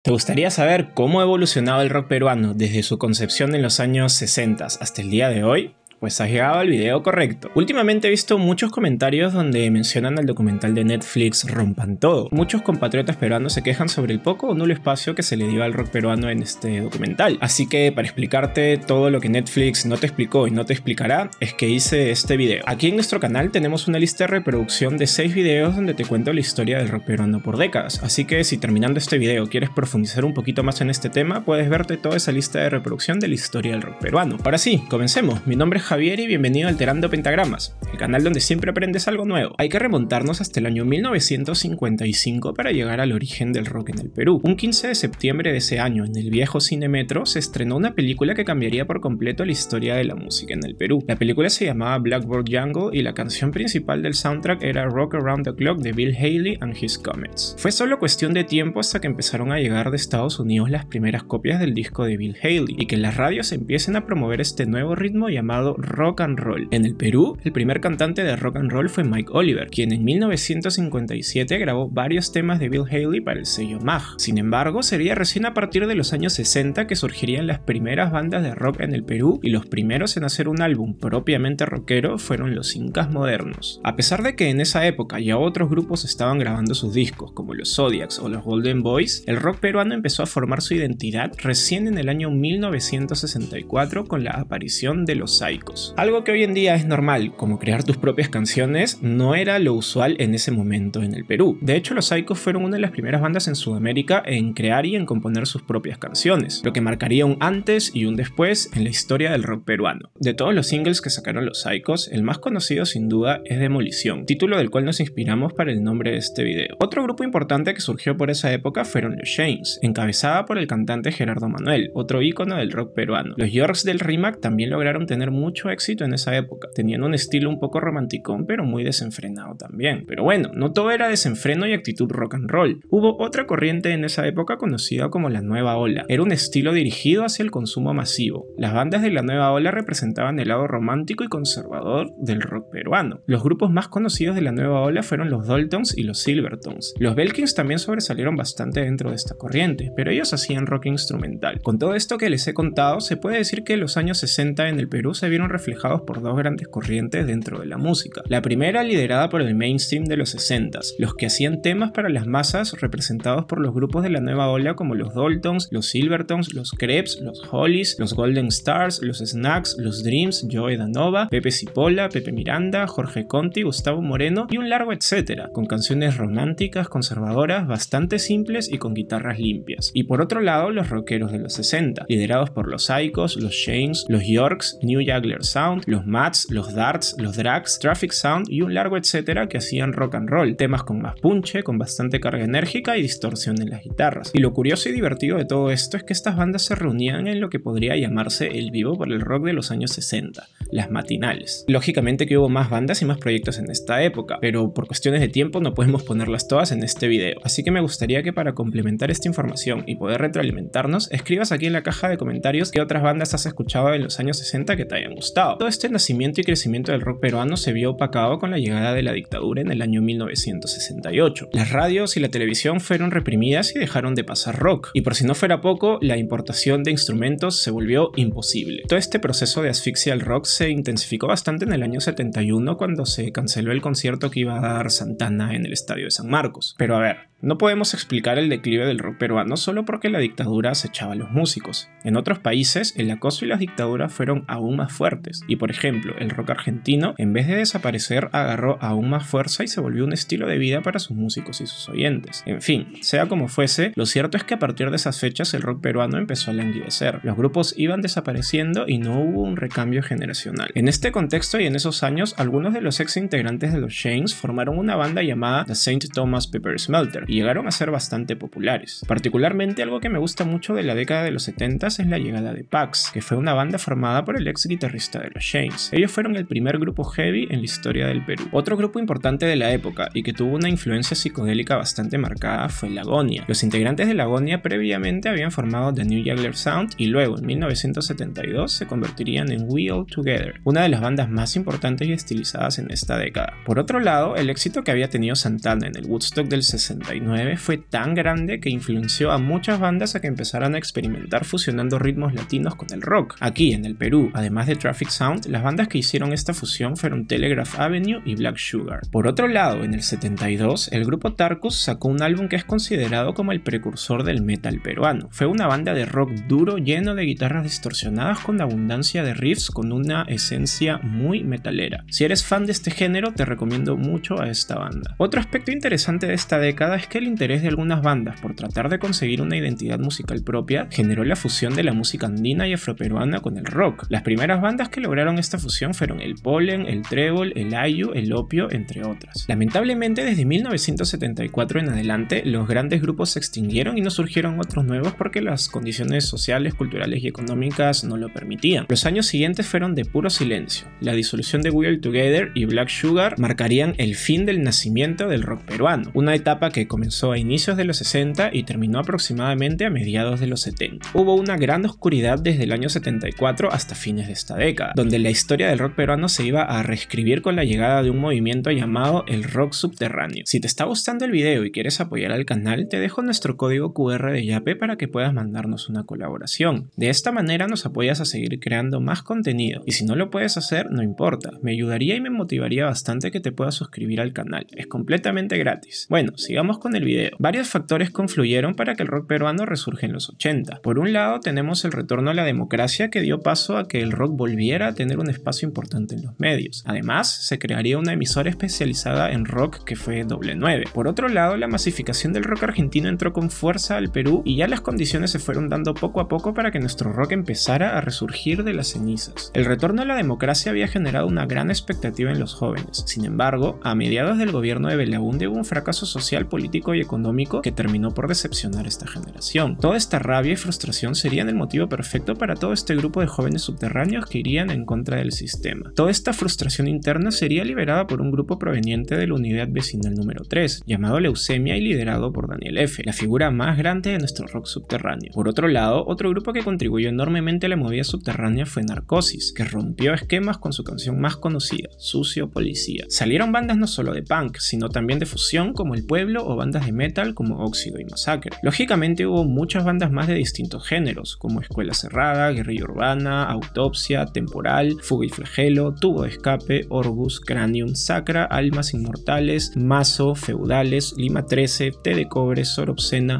¿Te gustaría saber cómo ha evolucionado el rock peruano desde su concepción en los años 60 hasta el día de hoy? pues has llegado al video correcto. Últimamente he visto muchos comentarios donde mencionan al documental de Netflix Rompan Todo. Muchos compatriotas peruanos se quejan sobre el poco o nulo espacio que se le dio al rock peruano en este documental. Así que para explicarte todo lo que Netflix no te explicó y no te explicará, es que hice este video. Aquí en nuestro canal tenemos una lista de reproducción de 6 videos donde te cuento la historia del rock peruano por décadas. Así que si terminando este video quieres profundizar un poquito más en este tema, puedes verte toda esa lista de reproducción de la historia del rock peruano. Ahora sí, comencemos. Mi nombre es Javier y bienvenido a Alterando Pentagramas, el canal donde siempre aprendes algo nuevo. Hay que remontarnos hasta el año 1955 para llegar al origen del rock en el Perú. Un 15 de septiembre de ese año, en el viejo Cinemetro, se estrenó una película que cambiaría por completo la historia de la música en el Perú. La película se llamaba Blackboard Jungle y la canción principal del soundtrack era Rock Around the Clock de Bill Haley and His Comets. Fue solo cuestión de tiempo hasta que empezaron a llegar de Estados Unidos las primeras copias del disco de Bill Haley y que las radios empiecen a promover este nuevo ritmo llamado rock and roll. En el Perú, el primer cantante de rock and roll fue Mike Oliver, quien en 1957 grabó varios temas de Bill Haley para el sello MAG. Sin embargo, sería recién a partir de los años 60 que surgirían las primeras bandas de rock en el Perú y los primeros en hacer un álbum propiamente rockero fueron los Incas modernos. A pesar de que en esa época ya otros grupos estaban grabando sus discos, como los Zodiacs o los Golden Boys, el rock peruano empezó a formar su identidad recién en el año 1964 con la aparición de los Psycho. Algo que hoy en día es normal, como crear tus propias canciones, no era lo usual en ese momento en el Perú. De hecho, los Psychos fueron una de las primeras bandas en Sudamérica en crear y en componer sus propias canciones, lo que marcaría un antes y un después en la historia del rock peruano. De todos los singles que sacaron los Psychos, el más conocido sin duda es Demolición, título del cual nos inspiramos para el nombre de este video. Otro grupo importante que surgió por esa época fueron los Shames, encabezada por el cantante Gerardo Manuel, otro ícono del rock peruano. Los Yorks del Rimac también lograron tener mucho éxito en esa época, teniendo un estilo un poco romanticón pero muy desenfrenado también. Pero bueno, no todo era desenfreno y actitud rock and roll. Hubo otra corriente en esa época conocida como la nueva ola. Era un estilo dirigido hacia el consumo masivo. Las bandas de la nueva ola representaban el lado romántico y conservador del rock peruano. Los grupos más conocidos de la nueva ola fueron los Daltons y los Silvertones. Los Belkins también sobresalieron bastante dentro de esta corriente, pero ellos hacían rock instrumental. Con todo esto que les he contado, se puede decir que los años 60 en el Perú se vieron reflejados por dos grandes corrientes dentro de la música. La primera liderada por el mainstream de los 60s, los que hacían temas para las masas representados por los grupos de la nueva ola como los Daltons, los Silvertons, los Krebs, los Hollies, los Golden Stars, los Snacks, los Dreams, Joe Danova, Pepe Cipolla, Pepe Miranda, Jorge Conti, Gustavo Moreno y un largo etcétera, con canciones románticas, conservadoras, bastante simples y con guitarras limpias. Y por otro lado, los rockeros de los 60, liderados por los Psychos, los Shanes, los Yorks, New jaggers. Sound, los Mats, los Darts, los Drags, Traffic Sound y un largo etcétera que hacían rock and roll, temas con más punche, con bastante carga enérgica y distorsión en las guitarras. Y lo curioso y divertido de todo esto es que estas bandas se reunían en lo que podría llamarse el vivo por el rock de los años 60, las matinales. Lógicamente que hubo más bandas y más proyectos en esta época, pero por cuestiones de tiempo no podemos ponerlas todas en este video, así que me gustaría que para complementar esta información y poder retroalimentarnos, escribas aquí en la caja de comentarios qué otras bandas has escuchado en los años 60 que te hayan gustado. Todo este nacimiento y crecimiento del rock peruano se vio opacado con la llegada de la dictadura en el año 1968. Las radios y la televisión fueron reprimidas y dejaron de pasar rock, y por si no fuera poco, la importación de instrumentos se volvió imposible. Todo este proceso de asfixia al rock se intensificó bastante en el año 71 cuando se canceló el concierto que iba a dar Santana en el Estadio de San Marcos. Pero a ver, no podemos explicar el declive del rock peruano solo porque la dictadura acechaba a los músicos. En otros países, el acoso y las dictaduras fueron aún más fuertes, y por ejemplo, el rock argentino, en vez de desaparecer, agarró aún más fuerza y se volvió un estilo de vida para sus músicos y sus oyentes. En fin, sea como fuese, lo cierto es que a partir de esas fechas el rock peruano empezó a languidecer. Los grupos iban desapareciendo y no hubo un recambio generacional. En este contexto y en esos años, algunos de los ex integrantes de los Shanes formaron una banda llamada The St. Thomas Pepper Smelter, y llegaron a ser bastante populares. Particularmente algo que me gusta mucho de la década de los 70 es la llegada de Pax, que fue una banda formada por el ex guitarrista de los Shanes. Ellos fueron el primer grupo heavy en la historia del Perú. Otro grupo importante de la época y que tuvo una influencia psicodélica bastante marcada fue Lagonia. Los integrantes de Lagonia previamente habían formado The New Juggler Sound y luego en 1972 se convertirían en We All Together, una de las bandas más importantes y estilizadas en esta década. Por otro lado, el éxito que había tenido Santana en el Woodstock del 62 fue tan grande que influenció a muchas bandas a que empezaran a experimentar fusionando ritmos latinos con el rock. Aquí, en el Perú, además de Traffic Sound, las bandas que hicieron esta fusión fueron Telegraph Avenue y Black Sugar. Por otro lado, en el 72, el grupo Tarkus sacó un álbum que es considerado como el precursor del metal peruano. Fue una banda de rock duro lleno de guitarras distorsionadas con abundancia de riffs con una esencia muy metalera. Si eres fan de este género, te recomiendo mucho a esta banda. Otro aspecto interesante de esta década es que el interés de algunas bandas por tratar de conseguir una identidad musical propia generó la fusión de la música andina y afroperuana con el rock. Las primeras bandas que lograron esta fusión fueron el Polen, el Trébol, el Ayu, el Opio, entre otras. Lamentablemente, desde 1974 en adelante, los grandes grupos se extinguieron y no surgieron otros nuevos porque las condiciones sociales, culturales y económicas no lo permitían. Los años siguientes fueron de puro silencio. La disolución de We Together y Black Sugar marcarían el fin del nacimiento del rock peruano, una etapa que comenzó a inicios de los 60 y terminó aproximadamente a mediados de los 70. Hubo una gran oscuridad desde el año 74 hasta fines de esta década, donde la historia del rock peruano se iba a reescribir con la llegada de un movimiento llamado el rock subterráneo. Si te está gustando el video y quieres apoyar al canal, te dejo nuestro código QR de Yape para que puedas mandarnos una colaboración. De esta manera nos apoyas a seguir creando más contenido, y si no lo puedes hacer, no importa, me ayudaría y me motivaría bastante que te puedas suscribir al canal, es completamente gratis. Bueno, sigamos con el video. Varios factores confluyeron para que el rock peruano resurge en los 80. Por un lado tenemos el retorno a la democracia que dio paso a que el rock volviera a tener un espacio importante en los medios. Además, se crearía una emisora especializada en rock que fue Doble 9. Por otro lado, la masificación del rock argentino entró con fuerza al Perú y ya las condiciones se fueron dando poco a poco para que nuestro rock empezara a resurgir de las cenizas. El retorno a la democracia había generado una gran expectativa en los jóvenes. Sin embargo, a mediados del gobierno de Belaúnde hubo un fracaso social político y económico que terminó por decepcionar a esta generación. Toda esta rabia y frustración serían el motivo perfecto para todo este grupo de jóvenes subterráneos que irían en contra del sistema. Toda esta frustración interna sería liberada por un grupo proveniente de la unidad vecinal número 3, llamado Leucemia y liderado por Daniel F., la figura más grande de nuestro rock subterráneo. Por otro lado, otro grupo que contribuyó enormemente a la movida subterránea fue Narcosis, que rompió esquemas con su canción más conocida, Sucio Policía. Salieron bandas no solo de punk, sino también de fusión como El Pueblo o bandas de metal como Óxido y Masacre. Lógicamente hubo muchas bandas más de distintos géneros, como Escuela Cerrada, Guerrilla Urbana, Autopsia, Temporal, Fuga y Flagelo, Tubo de Escape, Orbus, Cranium, Sacra, Almas Inmortales, Mazo, Feudales, Lima 13, T de Cobre, Sor Obscena,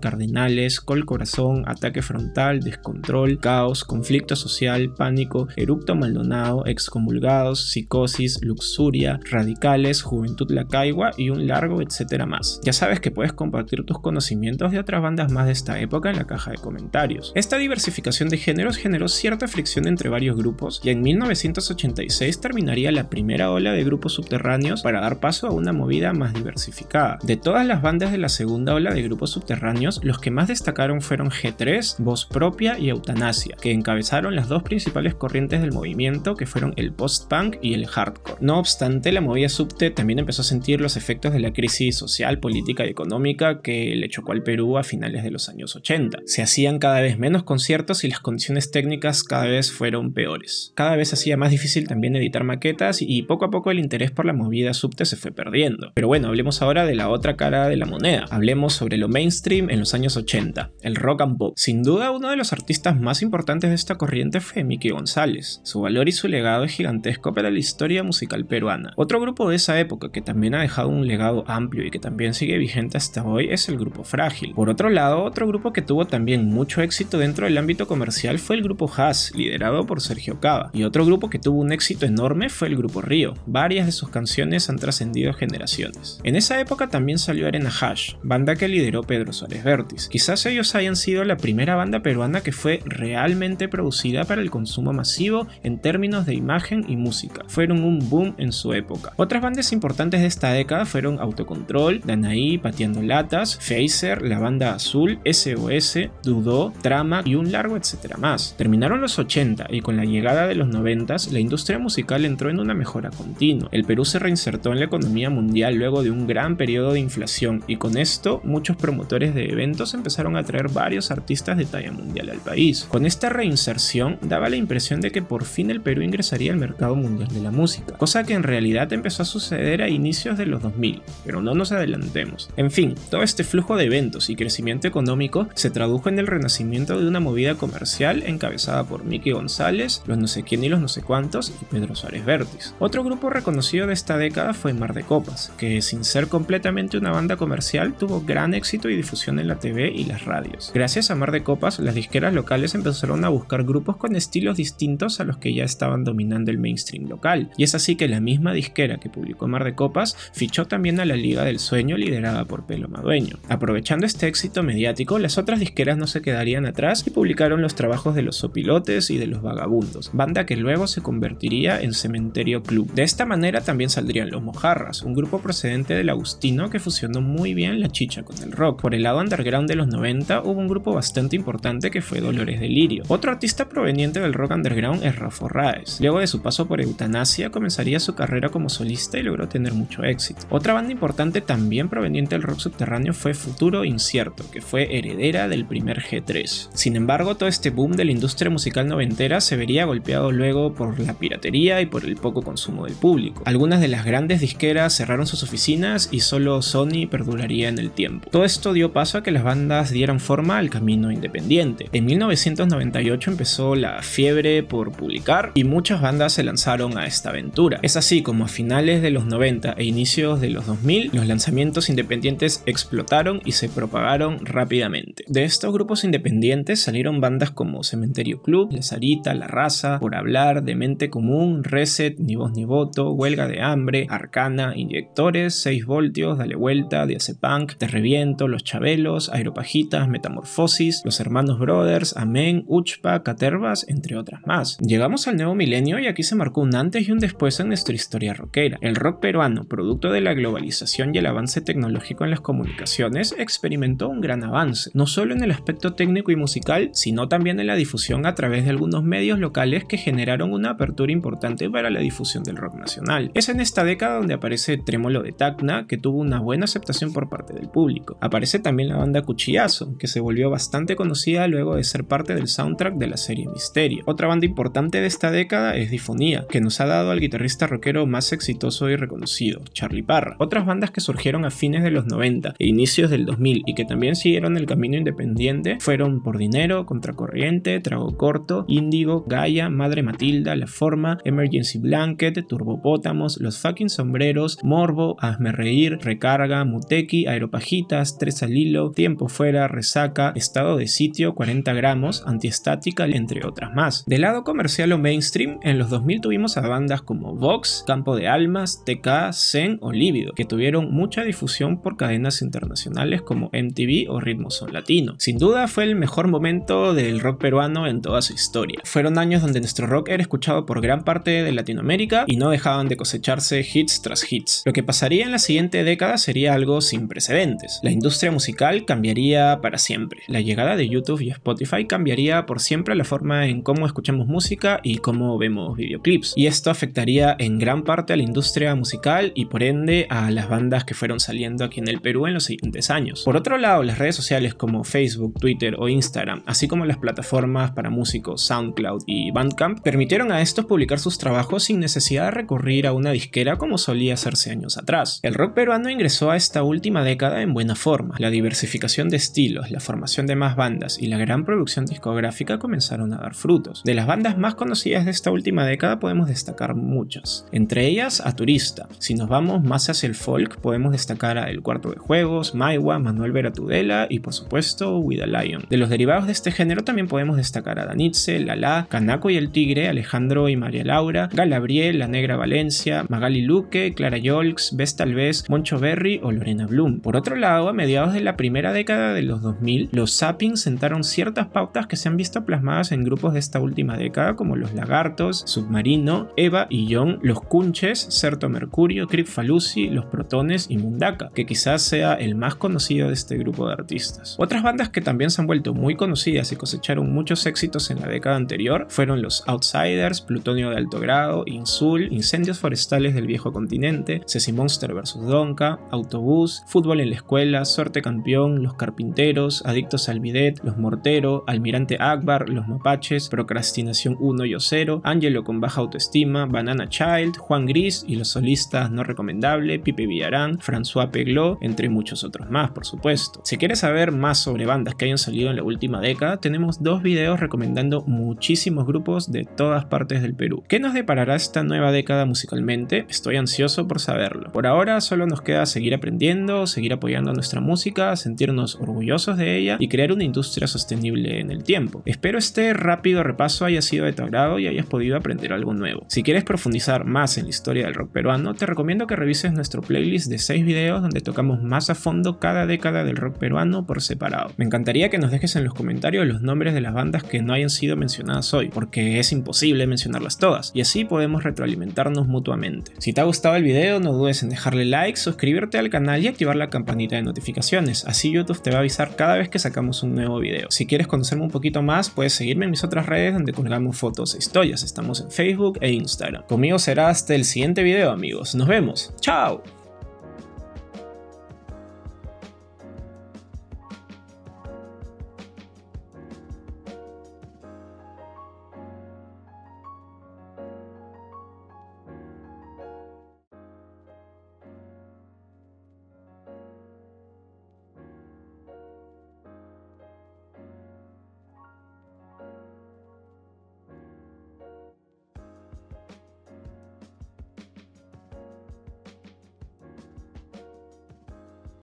Cardenales, Col Corazón, Ataque Frontal, Descontrol, Caos, Conflicto Social, Pánico, Eructo Maldonado, Excomulgados, Psicosis, Luxuria, Radicales, Juventud La Caigua y un largo etcétera ya sabes que puedes compartir tus conocimientos de otras bandas más de esta época en la caja de comentarios. Esta diversificación de géneros generó cierta fricción entre varios grupos y en 1986 terminaría la primera ola de grupos subterráneos para dar paso a una movida más diversificada. De todas las bandas de la segunda ola de grupos subterráneos, los que más destacaron fueron G3, Voz Propia y Eutanasia, que encabezaron las dos principales corrientes del movimiento que fueron el post-punk y el hardcore. No obstante, la movida subte también empezó a sentir los efectos de la crisis social política y económica que le chocó al Perú a finales de los años 80. Se hacían cada vez menos conciertos y las condiciones técnicas cada vez fueron peores. Cada vez hacía más difícil también editar maquetas y poco a poco el interés por la movida subte se fue perdiendo. Pero bueno, hablemos ahora de la otra cara de la moneda. Hablemos sobre lo mainstream en los años 80, el rock and pop. Sin duda uno de los artistas más importantes de esta corriente fue Miki González. Su valor y su legado es gigantesco para la historia musical peruana. Otro grupo de esa época que también ha dejado un legado amplio y que también también sigue vigente hasta hoy es el grupo Frágil. Por otro lado, otro grupo que tuvo también mucho éxito dentro del ámbito comercial fue el grupo Haas, liderado por Sergio Cava, y otro grupo que tuvo un éxito enorme fue el grupo Río. Varias de sus canciones han trascendido generaciones. En esa época también salió Arena Hash, banda que lideró Pedro Suárez Vértiz. Quizás ellos hayan sido la primera banda peruana que fue realmente producida para el consumo masivo en términos de imagen y música. Fueron un boom en su época. Otras bandas importantes de esta década fueron Autocontrol, Danaí, Pateando Latas, Phaser, La Banda Azul, SOS, Dudó, Trama y un largo etcétera más. Terminaron los 80 y con la llegada de los 90 la industria musical entró en una mejora continua. El Perú se reinsertó en la economía mundial luego de un gran periodo de inflación y con esto muchos promotores de eventos empezaron a traer varios artistas de talla mundial al país. Con esta reinserción daba la impresión de que por fin el Perú ingresaría al mercado mundial de la música, cosa que en realidad empezó a suceder a inicios de los 2000, pero no nos adelantamos en fin, todo este flujo de eventos y crecimiento económico se tradujo en el renacimiento de una movida comercial encabezada por Mickey González, los no sé quién y los no sé cuántos y Pedro Suárez Vértiz. Otro grupo reconocido de esta década fue Mar de Copas, que sin ser completamente una banda comercial tuvo gran éxito y difusión en la TV y las radios. Gracias a Mar de Copas, las disqueras locales empezaron a buscar grupos con estilos distintos a los que ya estaban dominando el mainstream local, y es así que la misma disquera que publicó Mar de Copas fichó también a la Liga del Sueño liderada por Pelo Madueño. Aprovechando este éxito mediático, las otras disqueras no se quedarían atrás y publicaron los trabajos de los Sopilotes y de los Vagabundos, banda que luego se convertiría en Cementerio Club. De esta manera también saldrían los Mojarras, un grupo procedente del Agustino que fusionó muy bien la chicha con el rock. Por el lado underground de los 90 hubo un grupo bastante importante que fue Dolores Delirio. Otro artista proveniente del rock underground es Rafa Raes. Luego de su paso por Eutanasia comenzaría su carrera como solista y logró tener mucho éxito. Otra banda importante también también proveniente del rock subterráneo fue Futuro Incierto, que fue heredera del primer G3. Sin embargo, todo este boom de la industria musical noventera se vería golpeado luego por la piratería y por el poco consumo del público. Algunas de las grandes disqueras cerraron sus oficinas y solo Sony perduraría en el tiempo. Todo esto dio paso a que las bandas dieran forma al camino independiente. En 1998 empezó la fiebre por publicar y muchas bandas se lanzaron a esta aventura. Es así como a finales de los 90 e inicios de los 2000 los lanzamientos independientes explotaron y se propagaron rápidamente. De estos grupos independientes salieron bandas como Cementerio Club, La Sarita, La Raza, Por Hablar, Demente Común, Reset, Ni Voz Ni Voto, Huelga de Hambre, Arcana, Inyectores, 6 Voltios, Dale Vuelta, punk Te Reviento, Los Chabelos, Aeropajitas, Metamorfosis, Los Hermanos Brothers, Amén, Uchpa, Catervas, entre otras más. Llegamos al nuevo milenio y aquí se marcó un antes y un después en nuestra historia rockera. El rock peruano, producto de la globalización y la avance tecnológico en las comunicaciones, experimentó un gran avance, no solo en el aspecto técnico y musical, sino también en la difusión a través de algunos medios locales que generaron una apertura importante para la difusión del rock nacional. Es en esta década donde aparece Trémolo de Tacna, que tuvo una buena aceptación por parte del público. Aparece también la banda Cuchillazo, que se volvió bastante conocida luego de ser parte del soundtrack de la serie Misterio. Otra banda importante de esta década es Difonía, que nos ha dado al guitarrista rockero más exitoso y reconocido, Charlie Parra. Otras bandas que surgieron a fines de los 90 e inicios del 2000 y que también siguieron el camino independiente fueron Por Dinero, Contracorriente, Trago Corto, Índigo, Gaia, Madre Matilda, La Forma, Emergency Blanket, Turbopótamos, Los Fucking Sombreros, Morbo, Hazme Reír, Recarga, Muteki, Aeropajitas, Tres al Hilo, Tiempo Fuera, Resaca, Estado de Sitio, 40 gramos, Antiestática, entre otras más. Del lado comercial o mainstream, en los 2000 tuvimos a bandas como Vox, Campo de Almas, TK, Zen o Líbido, que tuvieron mucho difusión por cadenas internacionales como MTV o Ritmo Son Latino. Sin duda fue el mejor momento del rock peruano en toda su historia. Fueron años donde nuestro rock era escuchado por gran parte de Latinoamérica y no dejaban de cosecharse hits tras hits. Lo que pasaría en la siguiente década sería algo sin precedentes. La industria musical cambiaría para siempre. La llegada de YouTube y Spotify cambiaría por siempre la forma en cómo escuchamos música y cómo vemos videoclips. Y esto afectaría en gran parte a la industria musical y por ende a las bandas que fueron saliendo aquí en el Perú en los siguientes años. Por otro lado, las redes sociales como Facebook, Twitter o Instagram, así como las plataformas para músicos SoundCloud y Bandcamp, permitieron a estos publicar sus trabajos sin necesidad de recurrir a una disquera como solía hacerse años atrás. El rock peruano ingresó a esta última década en buena forma. La diversificación de estilos, la formación de más bandas y la gran producción discográfica comenzaron a dar frutos. De las bandas más conocidas de esta última década podemos destacar muchas, entre ellas a Turista. Si nos vamos más hacia el folk, podemos destacar a El Cuarto de Juegos, Maiwa, Manuel Vera Tudela y por supuesto With Lion. De los derivados de este género también podemos destacar a Danitze, Lala, Kanako y el Tigre, Alejandro y María Laura, Galabriel, La Negra Valencia, Magali Luque, Clara Yolks, Bess Talvez, Moncho Berry o Lorena Bloom. Por otro lado, a mediados de la primera década de los 2000, los zappings sentaron ciertas pautas que se han visto plasmadas en grupos de esta última década como Los Lagartos, Submarino, Eva y John, Los Cunches, Certo Mercurio, Crip Falusi, Los Protones y que quizás sea el más conocido de este grupo de artistas. Otras bandas que también se han vuelto muy conocidas y cosecharon muchos éxitos en la década anterior fueron los Outsiders, Plutonio de Alto Grado, Insul, Incendios Forestales del Viejo Continente, Ceci Monster vs. Donka, Autobús, Fútbol en la Escuela, Sorte Campeón, Los Carpinteros, Adictos al Bidet, Los Mortero, Almirante Akbar, Los Mapaches, Procrastinación 1 y 0, Angelo con baja autoestima, Banana Child, Juan Gris y los solistas No Recomendable, Pipe Villarán, Fran Suape Glow, entre muchos otros más, por supuesto. Si quieres saber más sobre bandas que hayan salido en la última década, tenemos dos videos recomendando muchísimos grupos de todas partes del Perú. ¿Qué nos deparará esta nueva década musicalmente? Estoy ansioso por saberlo. Por ahora solo nos queda seguir aprendiendo, seguir apoyando nuestra música, sentirnos orgullosos de ella y crear una industria sostenible en el tiempo. Espero este rápido repaso haya sido de tu agrado y hayas podido aprender algo nuevo. Si quieres profundizar más en la historia del rock peruano, te recomiendo que revises nuestro playlist de 6 videos donde tocamos más a fondo cada década del rock peruano por separado. Me encantaría que nos dejes en los comentarios los nombres de las bandas que no hayan sido mencionadas hoy, porque es imposible mencionarlas todas, y así podemos retroalimentarnos mutuamente. Si te ha gustado el video, no dudes en dejarle like, suscribirte al canal y activar la campanita de notificaciones, así YouTube te va a avisar cada vez que sacamos un nuevo video. Si quieres conocerme un poquito más, puedes seguirme en mis otras redes donde colgamos fotos e historias, estamos en Facebook e Instagram. Conmigo será hasta el siguiente video amigos, nos vemos, chao.